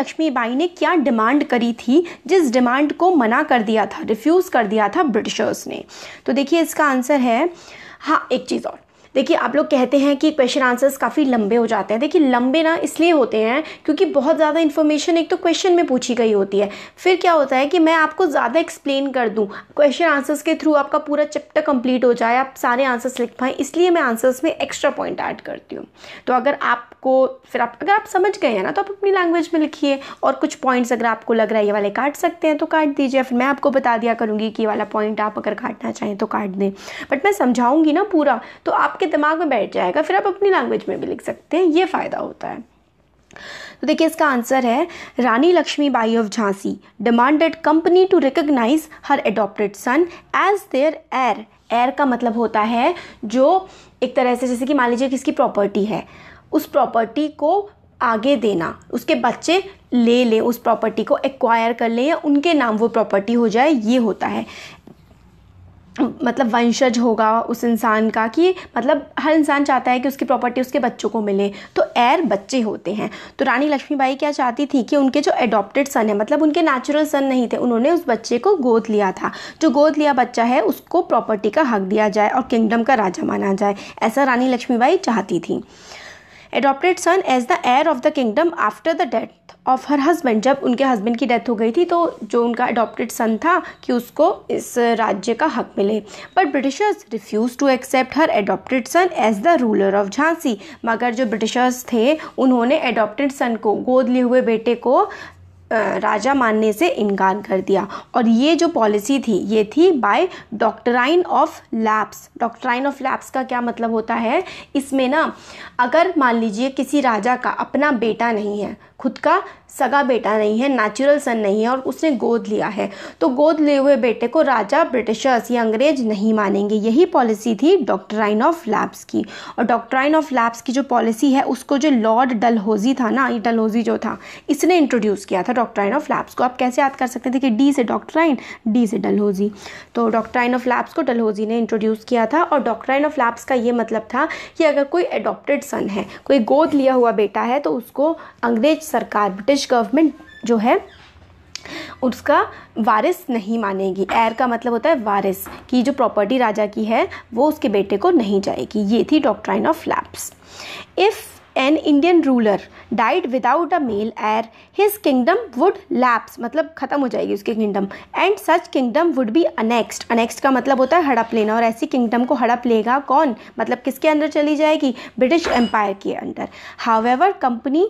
लक्ष्मीबाई ने क्या डिमांड करी थी जिस डिमांड को मना कर दिया था रिफ्यूज़ कर दिया था ब्रिटिशर्स ने तो देखिए इसका आंसर है हाँ एक चीज़ और देखिए आप लोग कहते हैं कि क्वेश्चन आंसर्स काफ़ी लंबे हो जाते हैं देखिए लंबे ना इसलिए होते हैं क्योंकि बहुत ज़्यादा इन्फॉर्मेशन एक तो क्वेश्चन में पूछी गई होती है फिर क्या होता है कि मैं आपको ज़्यादा एक्सप्लेन कर दूँ क्वेश्चन आंसर्स के थ्रू आपका पूरा चैप्टर कंप्लीट हो जाए आप सारे आंसर्स लिख पाएँ इसलिए मैं आंसर्स में एक्स्ट्रा पॉइंट ऐड करती हूँ तो अगर आपको फिर आप अगर आप समझ गए हैं ना तो आप अपनी लैंग्वेज में लिखिए और कुछ पॉइंट्स अगर आपको लग रहा है ये वाले काट सकते हैं तो काट दीजिए फिर मैं आपको बता दिया करूँगी कि ये वाला पॉइंट आप अगर काटना चाहें तो काट दें बट मैं समझाऊँगी ना पूरा तो आप आपके दिमाग में बैठ जाएगा फिर आप अपनी लैंग्वेज में भी लिख सकते हैं ये फ़ायदा होता है तो देखिए इसका आंसर है Rani Lakshmi Bai of Jhansi demanded company to recognise her adopted son as their heir heir का मतलब होता है जो एक तरह से जैसे कि मान लीजिए किसकी प्रॉपर्टी है उस प्रॉपर्टी को आगे देना उसके बच्चे ले लें उस प्रॉपर्टी को एक्वायर कर लें या उनके नाम वो प्रॉपर्टी हो जाए ये होता है मतलब वंशज होगा उस इंसान का कि मतलब हर इंसान चाहता है कि उसकी प्रॉपर्टी उसके बच्चों को मिले तो एयर बच्चे होते हैं तो रानी लक्ष्मीबाई क्या चाहती थी कि उनके जो एडॉप्टेड सन है मतलब उनके नेचुरल सन नहीं थे उन्होंने उस बच्चे को गोद लिया था जो गोद लिया बच्चा है उसको प्रॉपर्टी का हक दिया जाए और किंगडम का राजा माना जाए ऐसा रानी लक्ष्मीबाई चाहती थी adopted son as the heir of the kingdom after the death of her husband जब उनके हस्बैंड की डेथ हो गई थी तो जो उनका एडॉप्टेड सन था कि उसको इस राज्य का हक मिले but Britishers refuse to accept her adopted son as the ruler of Jhansi मगर जो ब्रिटिशर्स थे उन्होंने एडोप्टेड सन को गोद लिए हुए बेटे को राजा मानने से इनकार कर दिया और ये जो पॉलिसी थी ये थी by doctrine of lapse doctrine of lapse का क्या मतलब होता है इसमें ना अगर मान लीजिए किसी राजा का अपना बेटा नहीं है खुद का सगा बेटा नहीं है नेचुरल सन नहीं है और उसने गोद लिया है तो गोद लिए हुए बेटे को राजा ब्रिटिशर्स या अंग्रेज नहीं मानेंगे यही पॉलिसी थी डॉक्टराइन ऑफ लैब्स की और डॉक्टराइन ऑफ लैब्स की जो पॉलिसी है उसको जो लॉर्ड डलहोजी था ना ये जो था इसने इंट्रोड्यूस किया था डॉक्टराइन ऑफ लैब्स को आप कैसे याद कर सकते थे कि डी से डॉक्टराइन डी से डलहोजी तो डॉक्टराइन ऑफ लैब्स को डलहोजी ने इंट्रोड्यूस किया था और डॉक्टराइन ऑफ लैब्स का ये मतलब था कि अगर कोई एडोप्टेड सन है कोई गोद लिया हुआ बेटा है तो उसको अंग्रेज सरकार ब्रिटिश ब्रिटिश गवर्नमेंट जो है उसका वारिस नहीं मानेगी एर का मतलब होता है वारिस कि जो प्रॉपर्टी राजा की है वो उसके बेटे को नहीं जाएगी ये थी doctrine of lapse if an Indian ruler died without a male heir his kingdom would lapse मतलब ख़त्म हो जाएगी उसकी kingdom and such kingdom would be annexed annexed का मतलब होता है हड़प लेना और ऐसी किंगडम को हड़प लेगा कौन मतलब किसके अंदर चली जाएगी ब्रिटिश एम्पायर के अंदर ever company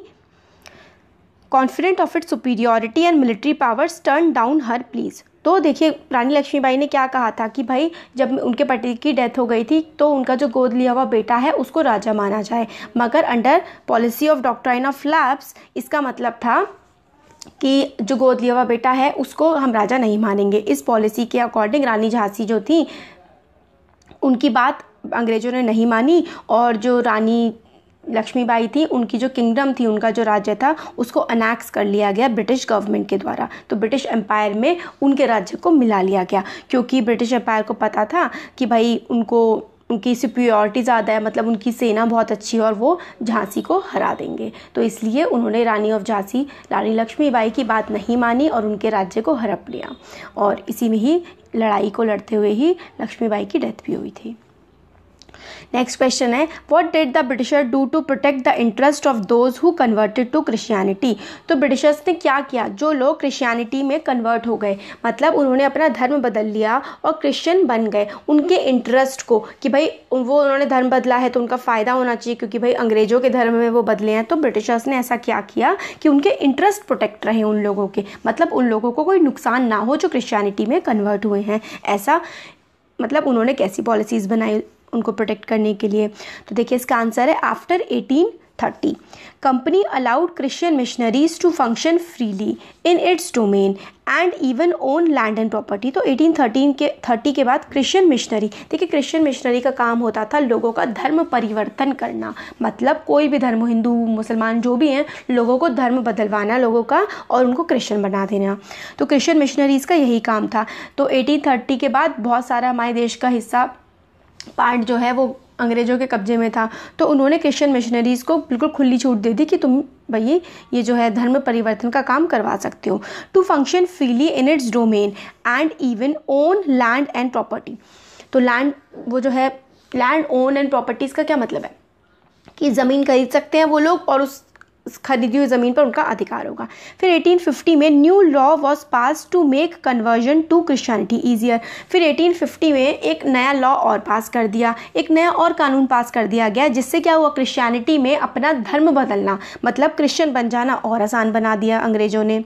confident of it superiority and military powers turn down her please तो देखिए रानी लक्ष्मीबाई ने क्या कहा था कि भाई जब उनके पति की डेथ हो गई थी तो उनका जो गोद लिया हुआ बेटा है उसको राजा माना जाए मगर under policy of doctrine of lapse इसका मतलब था कि जो गोद लिया हुआ बेटा है उसको हम राजा नहीं मानेंगे इस पॉलिसी के अकॉर्डिंग रानी झांसी जो थी उनकी बात अंग्रेज़ों ने नहीं मानी और जो रानी लक्ष्मीबाई थी उनकी जो किंगडम थी उनका जो राज्य था उसको अनैक्स कर लिया गया ब्रिटिश गवर्नमेंट के द्वारा तो ब्रिटिश एम्पायर में उनके राज्य को मिला लिया गया क्योंकि ब्रिटिश एम्पायर को पता था कि भाई उनको उनकी सुप्योरिटी ज़्यादा है मतलब उनकी सेना बहुत अच्छी है और वो झांसी को हरा देंगे तो इसलिए उन्होंने रानी ऑफ झांसी रानी लक्ष्मीबाई की बात नहीं मानी और उनके राज्य को हड़प लिया और इसी में ही लड़ाई को लड़ते हुए ही लक्ष्मीबाई की डेथ भी हुई थी नेक्स्ट क्वेश्चन है what did the Britisher do to protect the interest of those who converted to Christianity तो ब्रिटिशर्स ने क्या किया जो लोग क्रिश्चियनिटी में कन्वर्ट हो गए मतलब उन्होंने अपना धर्म बदल लिया और क्रिश्चियन बन गए उनके इंटरेस्ट को कि भाई वो उन्होंने धर्म बदला है तो उनका फ़ायदा होना चाहिए क्योंकि भाई अंग्रेज़ों के धर्म में वो बदले हैं तो ब्रिटिशर्स ने ऐसा क्या किया कि उनके इंटरेस्ट प्रोटेक्ट रहे उन लोगों के मतलब उन लोगों को कोई नुकसान ना हो जो क्रिश्चियनिटी में कन्वर्ट हुए हैं ऐसा मतलब उन्होंने कैसी पॉलिसीज़ बनाई उनको प्रोटेक्ट करने के लिए तो देखिए इसका आंसर है after eighteen thirty company allowed Christian missionaries to function freely in its domain and even own land and property तो 1813 के 30 के बाद क्रिश्चियन मिशनरी देखिए क्रिश्चियन मिशनरी का काम होता था लोगों का धर्म परिवर्तन करना मतलब कोई भी धर्म हिंदू मुसलमान जो भी हैं लोगों को धर्म बदलवाना लोगों का और उनको क्रिश्चियन बना देना तो क्रिश्चियन मिशनरीज़ का यही काम था तो एटीन के बाद बहुत सारा हमारे देश का हिस्सा पार्ट जो है वो अंग्रेज़ों के कब्जे में था तो उन्होंने क्रिश्चियन मिशनरीज़ को बिल्कुल खुली छूट दे दी कि तुम भाई ये जो है धर्म परिवर्तन का काम करवा सकते हो to function freely in its domain and even own land and property तो लैंड वो जो है लैंड ओन एंड प्रॉपर्टीज़ का क्या मतलब है कि ज़मीन खरीद सकते हैं वो लोग और उस खरीदी हुई ज़मीन पर उनका अधिकार होगा फिर 1850 में new law was pass to make conversion to Christianity easier फिर 1850 में एक नया लॉ और पास कर दिया एक नया और कानून पास कर दिया गया जिससे क्या हुआ क्रिश्चियनिटी में अपना धर्म बदलना मतलब क्रिश्चियन बन जाना और आसान बना दिया अंग्रेजों ने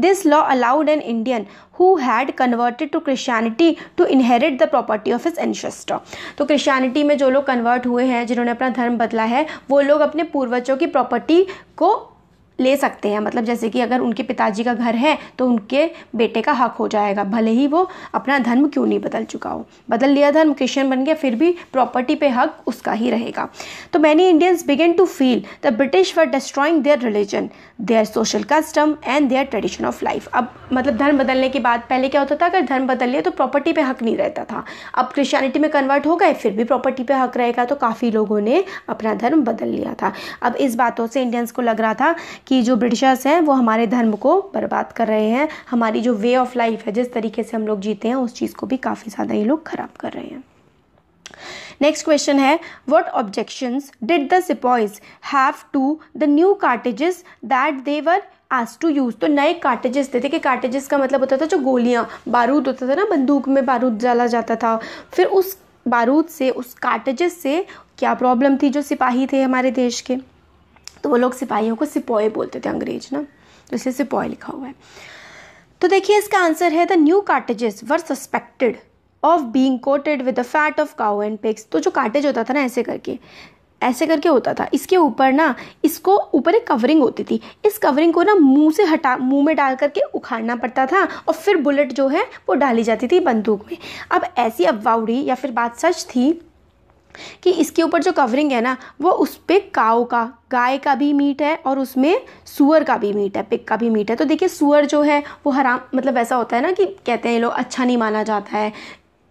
this law allowed an Indian who had converted to Christianity to inherit the property of his ancestor. तो क्रिश्चियनिटी में जो लोग कन्वर्ट हुए हैं जिन्होंने अपना धर्म बदला है वो लोग अपने पूर्वजों की प्रॉपर्टी 있고 ले सकते हैं मतलब जैसे कि अगर उनके पिताजी का घर है तो उनके बेटे का हक हो जाएगा भले ही वो अपना धर्म क्यों नहीं बदल चुका हो बदल लिया धर्म क्रिश्चियन बन गया फिर भी प्रॉपर्टी पे हक उसका ही रहेगा तो many Indians began to feel the British for destroying their religion their social custom and their tradition of life अब मतलब धर्म बदलने के बाद पहले क्या होता था अगर धर्म बदल लिया तो प्रॉपर्टी पर हक नहीं रहता था अब क्रिश्चियनिटी में कन्वर्ट हो गए फिर भी प्रॉपर्टी पर हक रहेगा तो काफ़ी लोगों ने अपना धर्म बदल लिया था अब इस बातों से इंडियंस को लग रहा था कि जो ब्रिटिशर्स हैं वो हमारे धर्म को बर्बाद कर रहे हैं हमारी जो वे ऑफ लाइफ है जिस तरीके से हम लोग जीते हैं उस चीज़ को भी काफ़ी ज़्यादा ये लोग ख़राब कर रहे हैं नेक्स्ट क्वेश्चन है what objections did the sepoys have to the new cartridges that they were to use तो नए कार्टेजेस थे देखिए कार्टेजेस का मतलब होता था जो गोलियाँ बारूद होता था ना बंदूक में बारूद डाला जाता था फिर उस बारूद से उस कार्टेजेस से क्या प्रॉब्लम थी जो सिपाही थे हमारे देश के तो वो लोग सिपाहियों को सिपोए बोलते थे अंग्रेज ना जैसे तो सिपोए लिखा हुआ है तो देखिए इसका आंसर है the new cartridges were suspected of being coated with the fat of cow and pigs तो जो कार्टेज होता था ना ऐसे करके ऐसे करके होता था इसके ऊपर ना इसको ऊपर एक कवरिंग होती थी इस कवरिंग को ना मुंह से हटा मुंह में डाल करके उखाड़ना पड़ता था और फिर बुलेट जो है वो डाली जाती थी बंदूक में अब ऐसी अफवाह उड़ी या फिर बात सच थी कि इसके ऊपर जो कवरिंग है ना वो उस पर काओ का गाय का भी मीट है और उसमें सुअर का भी मीट है पिक का भी मीट है तो देखिए सुअर जो है वो हराम मतलब ऐसा होता है ना कि कहते हैं लोग अच्छा नहीं माना जाता है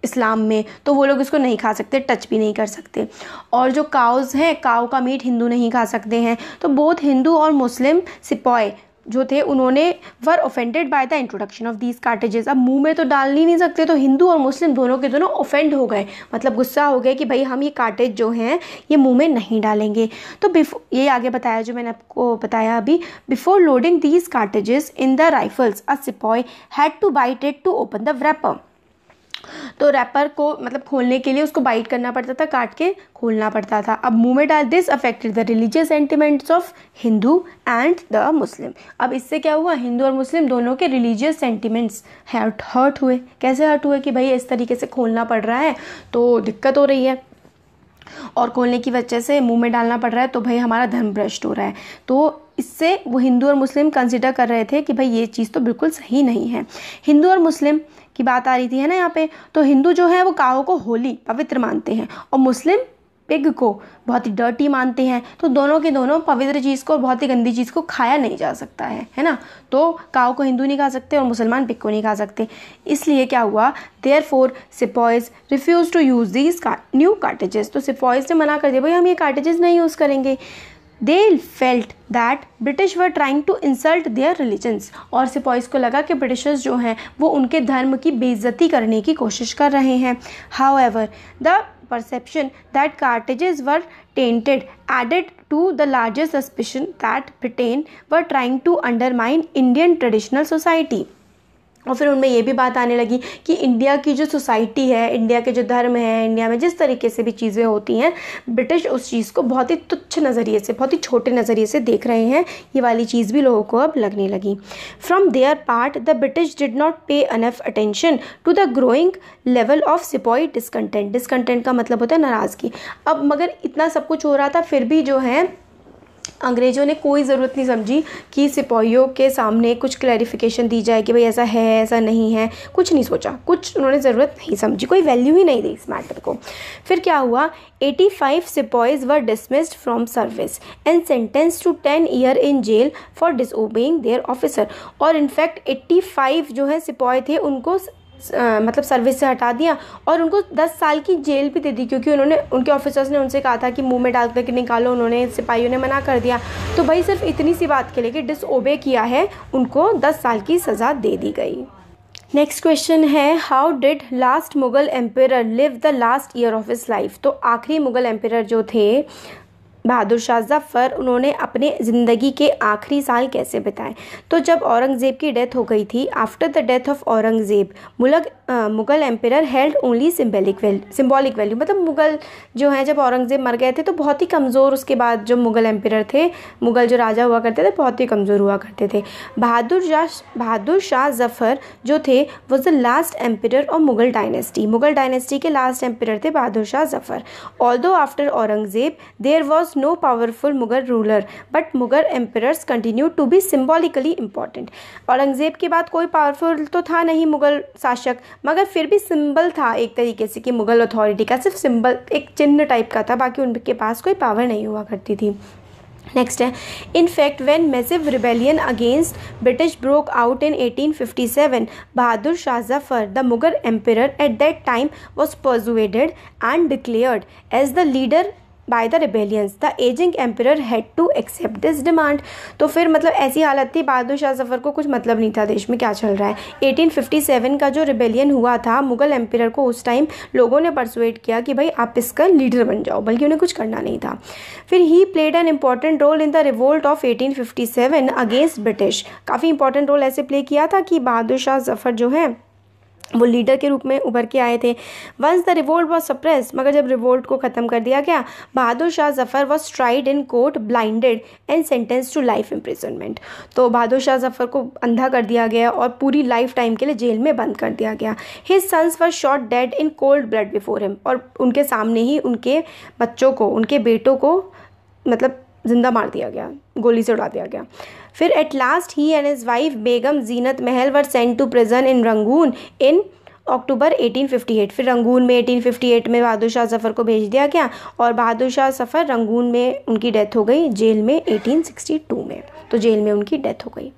इस्लाम में तो वो लोग इसको नहीं खा सकते टच भी नहीं कर सकते और जो काउज़ हैं काऊ का मीट हिंदू नहीं खा सकते हैं तो बहुत हिंदू और मुस्लिम सिपॉय जो थे उन्होंने were offended by the introduction of these cartridges अब मुंह में तो डाल ही नहीं सकते तो हिंदू और मुस्लिम दोनों के दोनों ऑफेंड हो गए मतलब गुस्सा हो गए कि भाई हम ये कार्टेज जो हैं ये मुंह में नहीं डालेंगे तो बिफो ये आगे बताया जो मैंने आपको बताया अभी before loading these cartridges in the rifles a sepoy had to bite it to open the wrapper तो रैपर को मतलब खोलने के लिए उसको बाइट करना पड़ता था काट के खोलना पड़ता था अब मुंह में डाल this affected the religious sentiments of Hindu and the Muslim अब इससे क्या हुआ हिंदू और मुस्लिम दोनों के रिलीजियस सेंटिमेंट्स हर्ट हर्ट हुए कैसे हर्ट हुए कि भाई इस तरीके से खोलना पड़ रहा है तो दिक्कत हो रही है और खोलने की वजह से मुंह में डालना पड़ रहा है तो भाई हमारा धर्म भ्रष्ट हो रहा है तो इससे वो हिंदू और मुस्लिम कंसिडर कर रहे थे कि भाई ये चीज़ तो बिल्कुल सही नहीं है हिंदू और मुस्लिम की बात आ रही थी है ना यहाँ पे तो हिंदू जो है वो काओ को होली पवित्र मानते हैं और मुस्लिम पिग को बहुत ही डर्टी मानते हैं तो दोनों के दोनों पवित्र चीज़ को और बहुत ही गंदी चीज़ को खाया नहीं जा सकता है है ना तो काओ को हिंदू नहीं खा सकते और मुसलमान पिग को नहीं खा सकते इसलिए क्या हुआ there four sepoys refuse to use these new cartridges तो सिपॉयज ने मना कर दिया भाई हम ये कार्टेजेस नहीं यूज़ करेंगे they felt that British were trying to insult their religions और सिपॉइस को लगा कि ब्रिटिशर्स जो हैं वो उनके धर्म की बेजती करने की कोशिश कर रहे हैं however the perception that cartridge were tainted added to the largest suspicion that Britain were trying to undermine Indian traditional society और फिर उनमें ये भी बात आने लगी कि इंडिया की जो सोसाइटी है इंडिया के जो धर्म है इंडिया में जिस तरीके से भी चीज़ें होती हैं ब्रिटिश उस चीज़ को बहुत ही तुच्छ नज़रिए से बहुत ही छोटे नज़रिए से देख रहे हैं ये वाली चीज़ भी लोगों को अब लगने लगी from their part the British did not pay enough attention to the growing level of sepoy discontent discontent का मतलब होता है नाराज़गी अब मगर इतना सब कुछ हो रहा था फिर भी जो है अंग्रेज़ों ने कोई ज़रूरत नहीं समझी कि सिपाहियों के सामने कुछ क्लैरिफिकेशन दी जाए कि भाई ऐसा है ऐसा नहीं है कुछ नहीं सोचा कुछ उन्होंने ज़रूरत नहीं समझी कोई वैल्यू ही नहीं दी इस मैटर को फिर क्या हुआ 85 five sepoys were dismissed from service and sentence to ten year in jail for disobeying their officer और इनफैक्ट 85 जो है सिपॉय थे उनको आ, मतलब सर्विस से हटा दिया और उनको 10 साल की जेल भी दे दी क्योंकि उन्होंने उनके ऑफिसर्स ने उनसे कहा था कि मुंह में डाल करके निकालो उन्होंने सिपाहियों ने मना कर दिया तो भाई सिर्फ इतनी सी बात के लिए कि डिसओबे किया है उनको 10 साल की सज़ा दे दी गई नेक्स्ट क्वेश्चन है how did last Mughal emperor live the last year of his life तो आखिरी मुगल एम्पेयर जो थे बहादुर शाह जफ़र उन्होंने अपने ज़िंदगी के आखिरी साल कैसे बिताए तो जब औरंगज़ेब की डेथ हो गई थी after the death of Aurangzeb Mughal Mughal empire held only symbolic value symbolic value मतलब मुग़ल जो है जब औरंगज़ेब मर गए थे तो बहुत ही कमज़ोर उसके बाद जो मुग़ल एम्पेयर थे मुग़ल जो राजा हुआ करते थे बहुत ही कमज़ोर हुआ करते थे बहादुर शाह बहादुर शाह जफ़र जो थे was the last emperor of Mughal dynasty Mughal dynasty के लास्ट एम्पेयर थे Bahadur Shah Zafar although after Aurangzeb there was was no powerful Mughal ruler, but Mughal emperors continued to be symbolically important. Aurangzeb के बाद कोई पावरफुल तो था नहीं मुग़ल शासक मगर फिर भी सिंबल था एक तरीके से कि मुग़ल अथॉरिटी का सिर्फ सिंबल एक चिन्ह टाइप का था बाकी उनके पास कोई पावर नहीं हुआ करती थी नेक्स्ट है in fact when massive rebellion against British broke out in 1857 Bahadur Shah Zafar the Mughal emperor at that time was persuaded and declared as the leader by the rebellions the ageing emperor had to accept this demand तो फिर मतलब ऐसी हालत थी बहादुर शाह जफर को कुछ मतलब नहीं था देश में क्या चल रहा है 1857 का जो रिबेलियन हुआ था मुगल एम्पर को उस टाइम लोगों ने परसुएट किया कि भाई आप इसका लीडर बन जाओ बल्कि उन्हें कुछ करना नहीं था फिर ही played an important role in the revolt of eighteen fifty seven against British काफ़ी इंपॉर्टेंट रोल ऐसे प्ले किया था कि बहादुर शाह जफर जो है वो लीडर के रूप में उभर के आए थे once the revolt was suppress मगर जब रिवोल्ट को ख़त्म कर दिया गया Bahadur Shah Zafar was tried in court blinded and sentence to life imprisonment तो बहादुर शाह जफ़र को अंधा कर दिया गया और पूरी लाइफ टाइम के लिए जेल में बंद कर दिया गया his sons were shot dead in cold blood before him और उनके सामने ही उनके बच्चों को उनके बेटों को मतलब जिंदा मार दिया गया गोली से उड़ा दिया गया फिर at last he and his wife Begum Zeenat Mahal were sent to prison in Rangoon in October 1858 फिर रंगून में 1858 में बहादुर शाह सफ़र को भेज दिया गया और बहादुर शाह सफ़र रंगून में उनकी डेथ हो गई जेल में 1862 में तो जेल में उनकी डेथ हो गई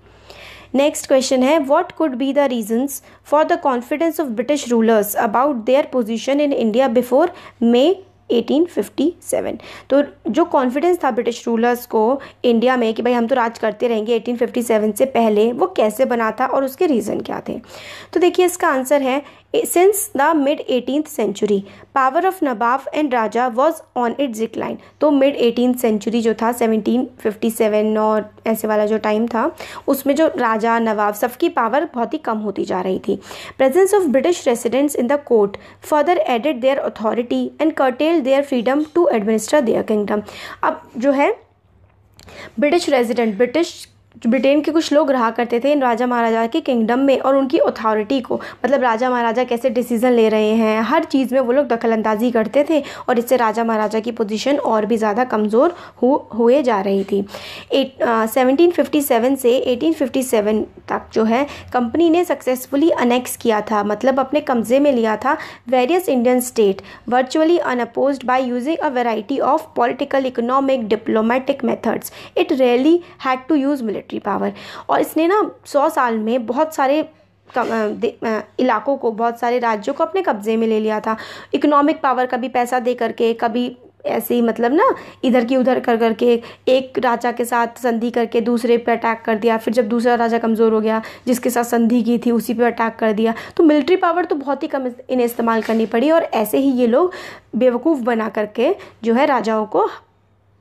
नेक्स्ट क्वेश्चन है what could be the reasons for the confidence of British rulers about their position in India before May 1857 तो जो कॉन्फिडेंस था ब्रिटिश रूलर्स को इंडिया में कि भाई हम तो राज करते रहेंगे 1857 से पहले वो कैसे बना था और उसके रीज़न क्या थे तो देखिए इसका आंसर है Eh, since the mid 18th century power of nabob and raja was on its decline तो मिड एटीन सेंचुरी जो था सेवनटीन फिफ्टी सेवन और ऐसे वाला जो टाइम था उसमें जो राजा नवाब सबकी पावर बहुत ही कम होती जा रही थी presence of British residents in the court further added their authority and curtail their freedom to administer their kingdom अब जो है ब्रिटिश रेजिडेंट ब्रिटिश ब्रिटेन के कुछ लोग रहा करते थे इन राजा महाराजा के किंगडम में और उनकी अथॉरिटी को मतलब राजा महाराजा कैसे डिसीज़न ले रहे हैं हर चीज़ में वो लोग दखलंदाजी करते थे और इससे राजा महाराजा की पोजीशन और भी ज़्यादा कमज़ोर हो हुए जा रही थी एट सेवनटीन से एटीन तक जो है कंपनी ने सक्सेसफुली अनेक्स किया था मतलब अपने कब्जे में लिया था various Indian state virtually unoppose by using a variety of political economic diplomatic methods it rarely had to use military military power और इसने ना सौ साल में बहुत सारे इलाकों को बहुत सारे राज्यों को अपने कब्जे में ले लिया था इकोनॉमिक पावर कभी पैसा दे करके कभी ऐसे ही मतलब ना इधर की उधर कर करके एक राजा के साथ संधि करके दूसरे पे अटैक कर दिया फिर जब दूसरा राजा कमज़ोर हो गया जिसके साथ संधि की थी उसी पे अटैक कर दिया तो मिलिट्री पावर तो बहुत ही कम इन्हें इस्तेमाल करनी पड़ी और ऐसे ही ये लोग बेवकूफ़ बना करके जो है राजाओं को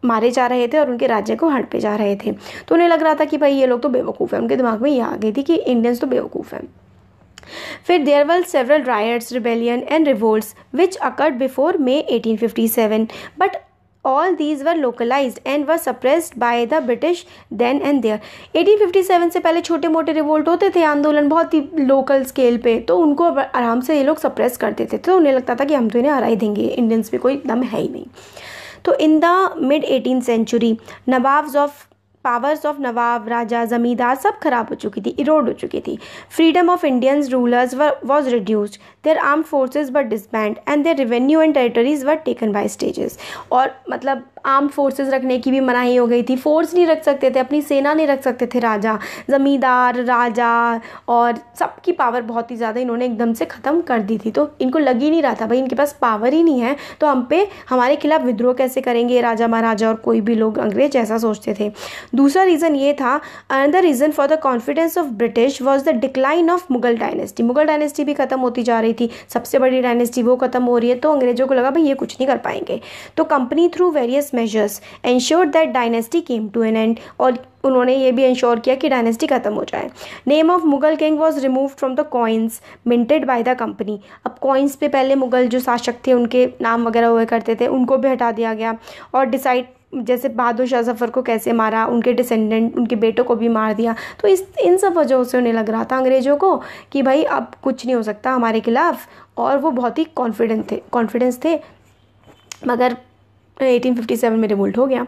मारे जा रहे थे और उनके राज्य को हड़पे जा रहे थे तो उन्हें लग रहा था कि भाई ये लोग तो बेवकूफ़ हैं उनके दिमाग में ये आ गई थी कि इंडियंस तो बेवकूफ़ हैं फिर there were several riots, rebellion and revolts which occurred before May 1857, but all these were localise and were suppressed by the British then and there 1857 से पहले छोटे मोटे रिवोल्ट होते थे आंदोलन बहुत ही लोकल स्केल पे तो उनको आराम से ये लोग सप्रेस कर देते थे तो उन्हें लगता था कि हम तो इन्हें हरा ही देंगे इंडियंस में कोई दम है ही नहीं तो in the mid eighteen century nawabs of powers of nawab raja zamindar सब खराब हो चुकी थी इरोड हो चुकी थी freedom of Indians rulers was reduced their arm forces were disband and their revenue and territories were taken by stages और मतलब आर्म फोर्सेज रखने की भी मनाही हो गई थी फोर्स नहीं रख सकते थे अपनी सेना नहीं रख सकते थे राजा ज़मींदार राजा और सबकी पावर बहुत ही ज़्यादा इन्होंने एकदम से ख़त्म कर दी थी तो इनको लग ही नहीं रहा था भाई इनके पास पावर ही नहीं है तो हम पे हमारे खिलाफ विद्रोह कैसे करेंगे राजा महाराजा और कोई भी लोग अंग्रेज ऐसा सोचते थे दूसरा रीज़न ये था another reason for the confidence of British was the decline of Mughal dynasty Mughal dynasty भी ख़त्म होती जा रही थी सबसे बड़ी डायनेस्टी वो खत्म हो रही है तो अंग्रेजों को लगा भाई ये कुछ नहीं कर पाएंगे तो company through various measures ensure that dynasty came to an end और उन्होंने ये भी इंश्योर किया कि डायनेस्टी खत्म हो जाए name of Mughal king was remove from the coins minted by the company अब कॉइन्स पे पहले मुगल जो शासक थे उनके नाम वगैरह हुए करते थे उनको भी हटा दिया गया और डिसाइड जैसे बहादुर शाह जफ़र को कैसे मारा उनके डिसेंडेंट उनके बेटों को भी मार दिया तो इस इन सब वजहों से उन्हें लग रहा था अंग्रेज़ों को कि भाई अब कुछ नहीं हो सकता हमारे खिलाफ और वो बहुत ही कॉन्फिडेंट थे कॉन्फिडेंस थे मगर 1857 में रिवोल्ट हो गया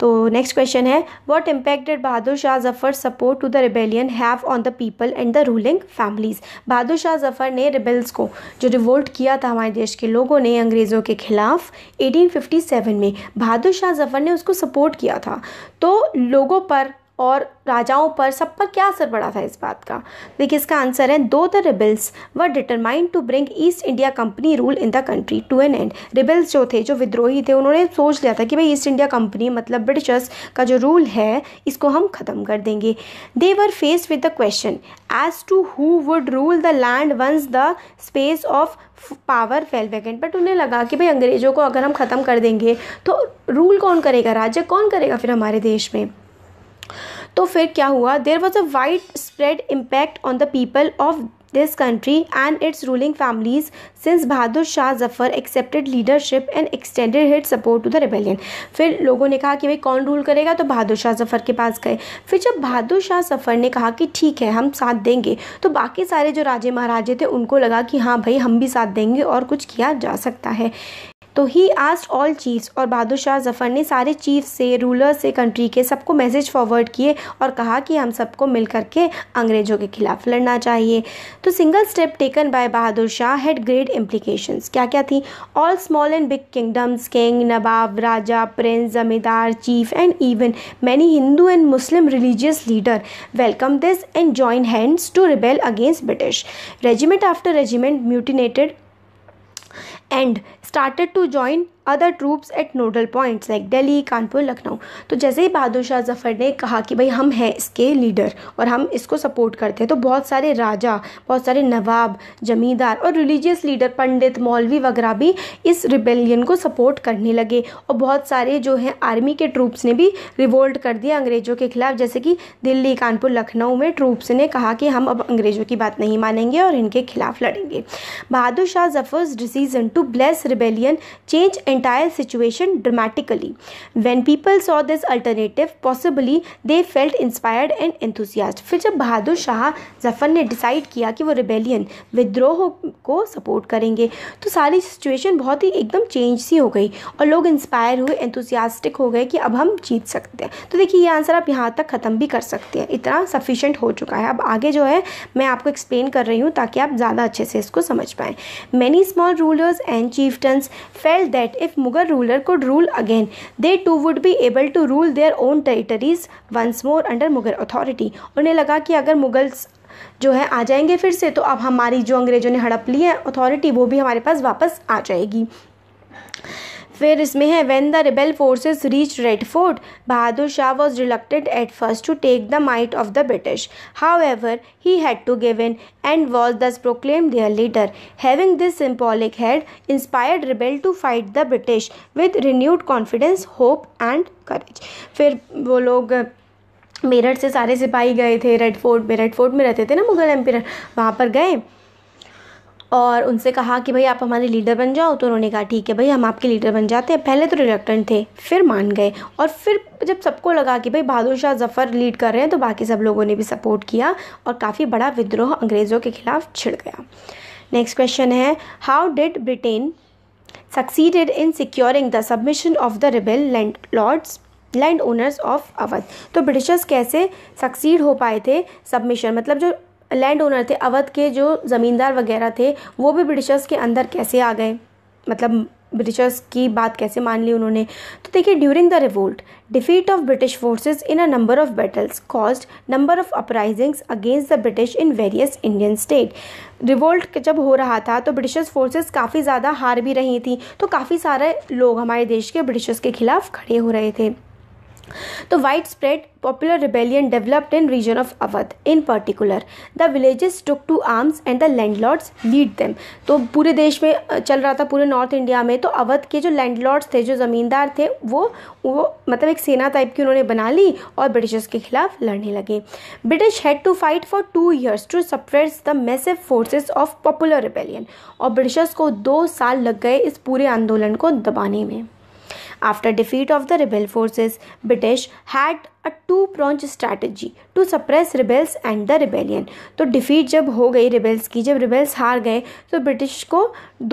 तो नेक्स्ट क्वेश्चन है what impact Bahadur Shah Zafar support to the rebellion have on the people and the ruling families Bahadur Shah Zafar ने रिबेल्स को जो रिवोल्ट किया था हमारे देश के लोगों ने अंग्रेज़ों के खिलाफ 1857 में बहादुर शाह जफर ने उसको सपोर्ट किया था तो लोगों पर और राजाओं पर सब पर क्या असर पड़ा था इस बात का देखिए इसका आंसर है though the rebels were determined to bring East India company rule in the country to an end rebels जो थे जो विद्रोही थे उन्होंने सोच लिया था कि भाई ईस्ट इंडिया कंपनी मतलब ब्रिटिशर्स का जो रूल है इसको हम ख़त्म कर देंगे they were face with the question as to who would rule the land once the space of power fell vacant but उन्हें लगा कि भाई अंग्रेज़ों को अगर हम ख़त्म कर देंगे तो रूल कौन करेगा राज्य कौन करेगा फिर हमारे देश में तो फिर क्या हुआ there was a widespread impact on the people of this country and its ruling families since Bahadur Shah Zafar accepted leadership and extended his support to the rebellion फिर लोगों ने कहा कि भाई कौन रूल करेगा तो बहादुर शाह जफ़र के पास गए फिर जब बहादुर शाह जफ़र ने कहा कि ठीक है हम साथ देंगे तो बाकी सारे जो राजे महाराजे थे उनको लगा कि हाँ भाई हम भी साथ देंगे और कुछ किया जा सकता है तो ही आस्ट ऑल चीफ्स और बहादुर शाह जफ़र ने सारे चीफ से रूलर से कंट्री के सबको मैसेज फॉरवर्ड किए और कहा कि हम सबको मिल करके अंग्रेज़ों के खिलाफ लड़ना चाहिए तो single step taken by Bahadur Shah had great implication क्या क्या थी all small and big kingdoms king nawab raja prince zamindar chief and even many Hindu and Muslim religious leader welcome this and join hands to rebel against British regiment after regiment mutinated and started to join other troops at nodal points like Delhi Kanpur Lucknow तो जैसे ही बहादुर शाह जफ़र ने कहा कि भाई हम हैं इसके leader और हम इसको सपोर्ट करते हैं तो बहुत सारे राजा बहुत सारे नवाब जमींदार और रिलीजियस लीडर पंडित मौलवी वगैरह भी इस रिबेलियन को सपोर्ट करने लगे और बहुत सारे जो हैं आर्मी के ट्रूप्स ने भी रिवोल्ट कर दिया अंग्रेज़ों के खिलाफ जैसे कि दिल्ली कानपुर लखनऊ में ट्रूप्स ने कहा कि हम अब अंग्रेज़ों की बात नहीं मानेंगे और इनके खिलाफ लड़ेंगे Bahadur Shah Zafar's decision to bless rebellion change entire situation dramatically. When people saw this alternative, possibly they felt inspired and enthusiastic. फिर जब बहादुर शाह जफर ने डिसाइड किया कि वो रिबेलियन विद्रोह को सपोर्ट करेंगे तो सारी सिचुएशन बहुत ही एकदम चेंज सी हो गई और लोग इंस्पायर हुए एंथुसियास्टिक हो गए कि अब हम जीत सकते हैं तो देखिए ये आंसर आप यहाँ तक ख़त्म भी कर सकते हैं इतना सफिशेंट हो चुका है अब आगे जो है मैं आपको एक्सप्लेन कर रही हूँ ताकि आप ज़्यादा अच्छे से इसको समझ पाएँ many small rulers and chieftains felt that if Mughal ruler could rule again they too would be able to rule their own territories once more under Mughal authority उन्हें लगा कि अगर मुगल्स जो है आ जाएंगे फिर से तो अब हमारी जो अंग्रेजों ने हड़प ली है अथॉरिटी वो भी हमारे पास वापस आ जाएगी फिर इसमें है when the rebel forces reach red fort Bahadur Shah was reluctant at first to take the might of the British however he had to give in and was thus proclaim their leader having this symbolic head inspired rebel to fight the British with renewed confidence hope and courage फिर वो लोग मेरठ से सारे सिपाही गए थे red fort में red fort में रहते थे ना मुगल एम्पियर वहाँ पर गए और उनसे कहा कि भाई आप हमारे लीडर बन जाओ तो उन्होंने कहा ठीक है भाई हम आपके लीडर बन जाते हैं पहले तो रिलेक्टेंट थे फिर मान गए और फिर जब सबको लगा कि भाई बहादुर शाह जफ़र लीड कर रहे हैं तो बाकी सब लोगों ने भी सपोर्ट किया और काफ़ी बड़ा विद्रोह अंग्रेज़ों के खिलाफ छिड़ गया नेक्स्ट क्वेश्चन है how did Britain succeeded in securing the submission of the rebel landlords landowners of Awadh तो ब्रिटिशर्स कैसे सक्सीड हो पाए थे सबमिशन मतलब जो लैंड ओनर थे अवध के जो ज़मींदार वगैरह थे वो भी ब्रिटिशर्स के अंदर कैसे आ गए मतलब ब्रिटिशर्स की बात कैसे मान ली उन्होंने तो देखिए during the revolt defeat of British forces in a number of battles caused number of uprisings against the British in various Indian state revolt जब हो रहा था तो ब्रिटिश फोर्सेज काफ़ी ज़्यादा हार भी रही थी तो काफ़ी सारे लोग हमारे देश के ब्रिटिशर्स के खिलाफ खड़े हो रहे थे तो The spread popular rebellion developed in region of Awadh in particular the villages took to arms and the landlords lead them तो पूरे देश में चल रहा था पूरे नॉर्थ इंडिया में तो अवध के जो लैंडलॉर्ड्स थे जो ज़मींदार थे वो वो मतलब एक सेना टाइप की उन्होंने बना ली और ब्रिटिशर्स के खिलाफ लड़ने लगे British had to fight for two years to suppress the massive forces of popular rebellion और ब्रिटिशर्स को दो साल लग गए इस पूरे आंदोलन को दबाने में After defeat of the rebel forces, British had a two pronged strategy to suppress rebels and the rebellion तो डिफ़ीट जब हो गई रिबेल्स की जब रिबेल्स हार गए तो ब्रिटिश को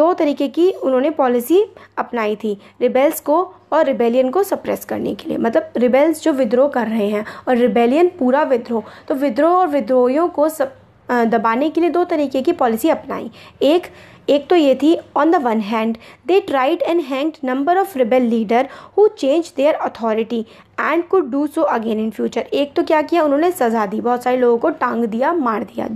दो तरीके की उन्होंने पॉलिसी अपनाई थी रिबेल्स को और रिबेलियन को सप्रेस करने के लिए मतलब रिबेल्स जो विद्रोह कर रहे हैं और रिबेलियन पूरा विद्रोह तो विद्रोह और विद्रोहियों को सब दबाने के लिए दो तरीके की पॉलिसी अपनाई एक एक तो ये थी on the one hand they tried and hanged number of rebel leader who change their authority and could do so again in future एक तो क्या किया उन्होंने सजा दी बहुत सारे लोगों को टांग दिया मार दिया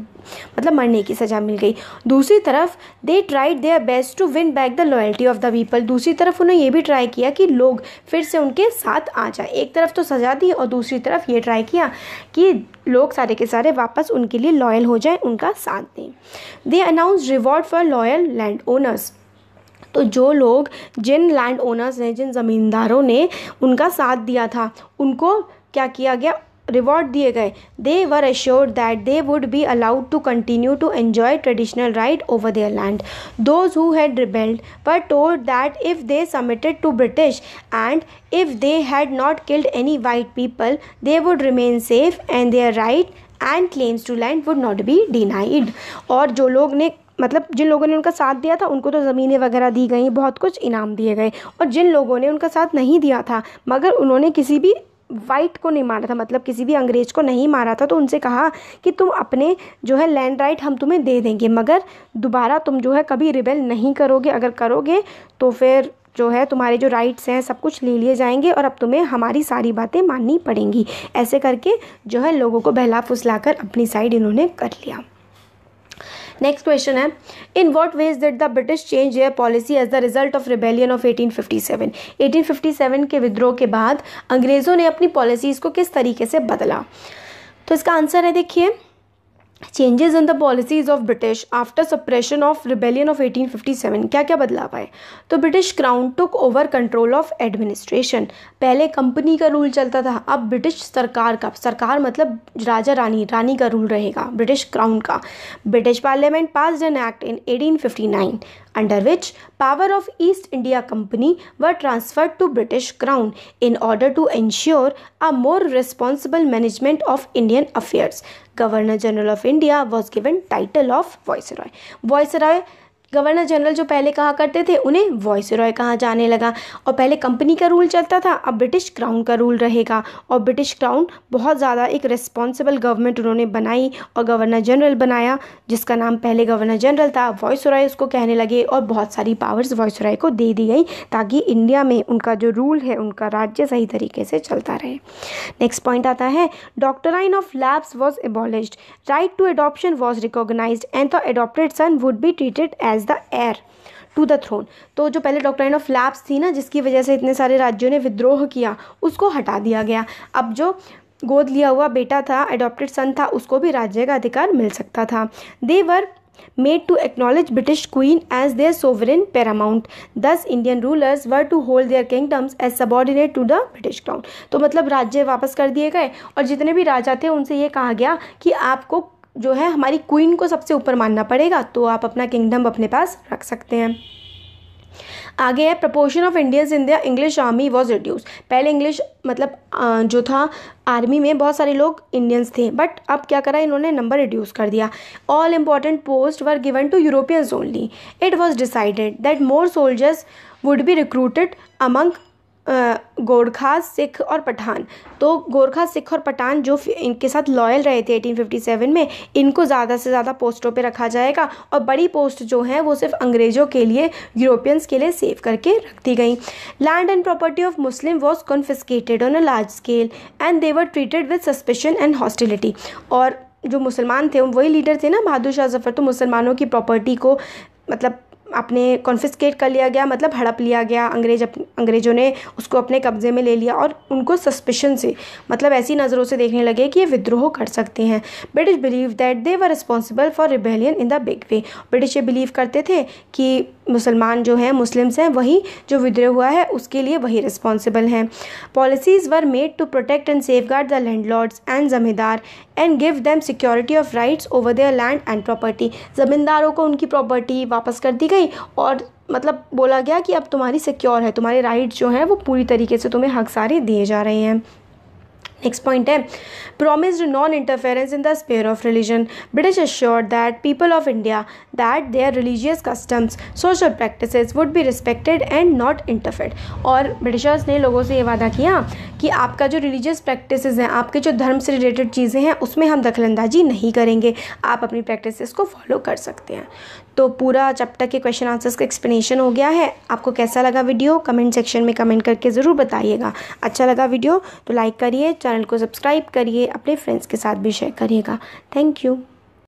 मतलब मरने की सज़ा मिल गई दूसरी तरफ they tried their best to win back the loyalty of the people दूसरी तरफ उन्होंने ये भी ट्राई किया कि लोग फिर से उनके साथ आ जाए एक तरफ तो सज़ा दी और दूसरी तरफ ये ट्राई किया कि लोग सारे के सारे वापस उनके लिए लॉयल हो जाए उनका साथ दें they announce reward for loyal landowners तो जो लोग जिन लैंड ओनर्स ने जिन ज़मींदारों ने उनका साथ दिया था उनको क्या किया गया रिवॉर्ड दिए गए they were assured that they would be allowed to continue to enjoy traditional right over their land those who had rebelled were told that if they submitted to British and if they had not killed any white people they would remain safe and their right and claims to land would not be denied और जो लोग ने मतलब जिन लोगों ने उनका साथ दिया था उनको तो ज़मीनें वगैरह दी गई बहुत कुछ इनाम दिए गए और जिन लोगों ने उनका साथ नहीं दिया था मगर उन्होंने किसी भी वाइट को नहीं मारा था मतलब किसी भी अंग्रेज को नहीं मारा था तो उनसे कहा कि तुम अपने जो है लैंड राइट हम तुम्हें दे देंगे मगर दोबारा तुम जो है कभी रिबेल नहीं करोगे अगर करोगे तो फिर जो है तुम्हारे जो राइट्स हैं सब कुछ ले लिए जाएंगे और अब तुम्हें हमारी सारी बातें माननी पड़ेंगी ऐसे करके जो है लोगों को बहला फुसला कर अपनी साइड इन्होंने कर लिया नेक्स्ट क्वेश्चन है in what ways did the British change their policy as the result of rebellion of 1857 1857 के विद्रोह के बाद अंग्रेज़ों ने अपनी पॉलिसीज़ को किस तरीके से बदला तो इसका आंसर है देखिए changes in the policies of British after suppression of rebellion of 1857 क्या क्या बदलाव आए तो British crown took over control of administration पहले कंपनी का रूल चलता था अब ब्रिटिश सरकार का सरकार मतलब राजा रानी रानी का रूल रहेगा ब्रिटिश क्राउन का British parliament pass an act in 1859 under which power of East India company was transfer to British crown in order to insure a more responsible management of Indian affairs Governor General of India was given title of Viceroy. Viceroy governor general जो पहले कहा करते थे उन्हें voice Roy कहा जाने लगा और पहले कंपनी का रूल चलता था अब ब्रिटिश क्राउन का रूल रहेगा और ब्रिटिश क्राउन बहुत ज़्यादा एक रिस्पॉन्सिबल गवर्नमेंट उन्होंने बनाई और गवर्नर जनरल बनाया जिसका नाम पहले गवर्नर जनरल था वॉइस रॉय उसको कहने लगे और बहुत सारी पावर्स वॉइस रॉय को दे दी गई ताकि इंडिया में उनका जो रूल है उनका राज्य सही तरीके से चलता रहे नेक्स्ट पॉइंट आता है doctrine of lapse was abolish right to adoption was recognise and the adopted son would be treated as as the heir to the throne तो जो पहले डॉक्ट्राइन ऑफ लैब्स थी ना जिसकी वजह से इतने सारे राज्यों ने विद्रोह किया उसको हटा दिया गया अब जो गोद लिया हुआ बेटा था एडॉप्टेड सन था उसको भी राज्य का अधिकार मिल सकता था they were made to acknowledge British queen as their sovereign paramount thus Indian rulers were to hold their kingdoms as subordinate to the British crown तो मतलब राज्य वापस कर दिए गए और जितने भी राजा थे उनसे ये कहा गया कि आपको जो है हमारी क्वीन को सबसे ऊपर मानना पड़ेगा तो आप अपना किंगडम अपने पास रख सकते हैं आगे है proportion of Indians in the English army was reduce पहले इंग्लिश मतलब जो था आर्मी में बहुत सारे लोग इंडियंस थे बट अब क्या करा इन्होंने नंबर रिड्यूस कर दिया all important post were given to Europeans only it was decided that more soldiers would be recruited among Gurkha Sikh और पठान तो गोरखा सिख और पठान जो इनके साथ लॉयल रहे थे 1857 में इनको ज़्यादा से ज़्यादा पोस्टों पे रखा जाएगा और बड़ी पोस्ट जो हैं वो सिर्फ अंग्रेज़ों के लिए यूरोपियंस के लिए सेव करके रख दी गई land and property of Muslim was confiscated on a large scale and they were treated with suspicion and hostility और जो मुसलमान थे वही लीडर थे ना बहादुर शाह जफ़र तो मुसलमानों की प्रॉपर्टी को मतलब अपने कॉन्फिस्केट कर लिया गया मतलब हड़प लिया गया अंग्रेज अंग्रेज़ों ने उसको अपने कब्ज़े में ले लिया और उनको सस्पेशन से मतलब ऐसी नज़रों से देखने लगे कि ये विद्रोह कर सकते हैं British believe that they were responsible for rebellion in the big way British ये बिलीव करते थे कि मुसलमान जो हैं मुस्लिम्स हैं वही जो विद्रोह हुआ है उसके लिए वही रिस्पॉन्सिबल हैं policies were made to protect and safeguard the landlords and zamindar and give them security of rights over their land and property ज़मींदारों को उनकी प्रॉपर्टी वापस कर दी गई और मतलब बोला गया कि अब तुम्हारी सिक्योर है तुम्हारे राइट्स जो हैं वो पूरी तरीके से तुम्हें हक सारे दिए जा रहे हैं नेक्स्ट पॉइंट है promised non interference in the sphere of religion British assured that people of India that their religious customs social practice would be respected and not interfere और ब्रिटिशर्स ने लोगों से ये वादा किया कि आपका जो रिलीजियस प्रैक्टिस हैं आपके जो धर्म से रिलेटेड चीज़ें हैं उसमें हम दखलंदाजी नहीं करेंगे आप अपनी प्रैक्टिस को फॉलो कर सकते हैं तो पूरा चैप्टर के क्वेश्चन आंसर्स का एक्सप्लेनेशन हो गया है आपको कैसा लगा वीडियो कमेंट सेक्शन में कमेंट करके ज़रूर बताइएगा अच्छा लगा वीडियो तो लाइक करिए चैनल को सब्सक्राइब करिए अपने फ्रेंड्स के साथ भी शेयर करिएगा थैंक यू